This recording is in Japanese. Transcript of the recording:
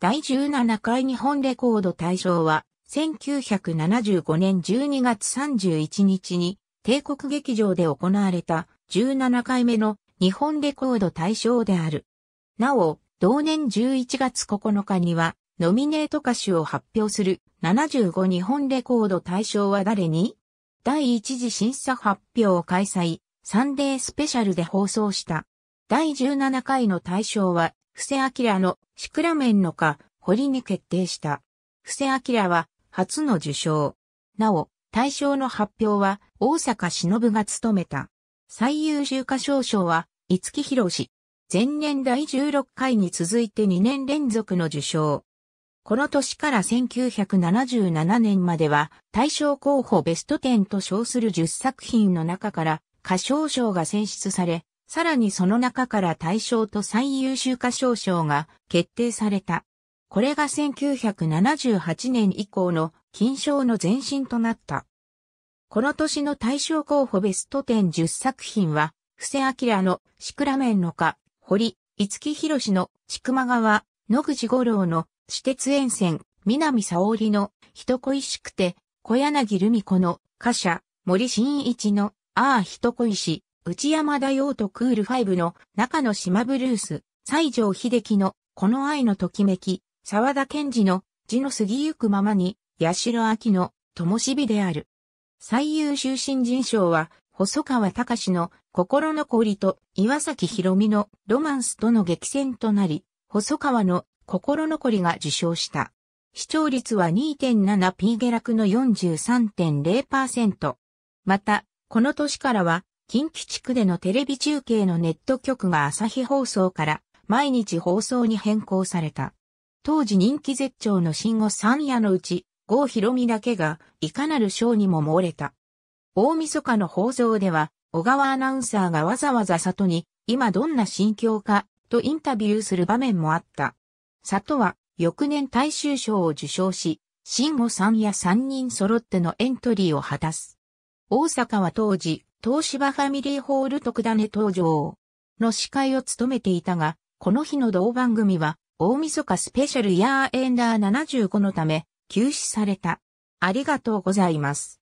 第17回日本レコード大賞は、1975年12月31日に、帝国劇場で行われた17回目の日本レコード大賞である。なお、同年11月9日には、ノミネート歌手を発表する75日本レコード大賞は誰に第1次審査発表を開催、サンデースペシャルで放送した。第17回の大賞は、布施明のシクラメンのか堀に決定した。布施明は初の受賞。なお、大賞の発表は大阪忍が務めた。最優秀歌唱賞は五木ひろし。前年第16回に続いて2年連続の受賞。この年から1977年までは大賞候補ベスト10と称する10作品の中から歌唱賞が選出され、さらにその中から大賞と最優秀歌唱賞が決定された。これが1978年以降の金賞の前身となった。この年の大賞候補ベスト10 10作品は、布施明のシクラメンの歌、堀、五木博士の千曲川、野口五郎の私鉄沿線、南沙織の人恋しくて、小柳ルミ子の歌者、森進一のああ人恋し、内山田洋とクールファイブの中の島ブルース、西城秀樹のこの愛のときめき、沢田賢治の字の過ぎゆくままに、八代明の灯火である。最優秀新人賞は、細川隆の心の氷と岩崎宏美のロマンスとの激戦となり、細川の心残りが受賞した。視聴率は 2.7p 下落の43.0%。また、この年からは近畿地区でのテレビ中継のネット局が朝日放送から毎日放送に変更された。当時人気絶頂の新語三夜のうち、郷ひろみだけがいかなる賞にも漏れた。大晦日の放送では、小川アナウンサーがわざわざ里に、今どんな心境か、とインタビューする場面もあった。里は、翌年大衆賞を受賞し、新語三夜三3人揃ってのエントリーを果たす。大阪は当時、東芝ファミリーホール特ダネ登場の司会を務めていたが、この日の同番組は大晦日スペシャルヤーエンダー75のため休止された。ありがとうございます。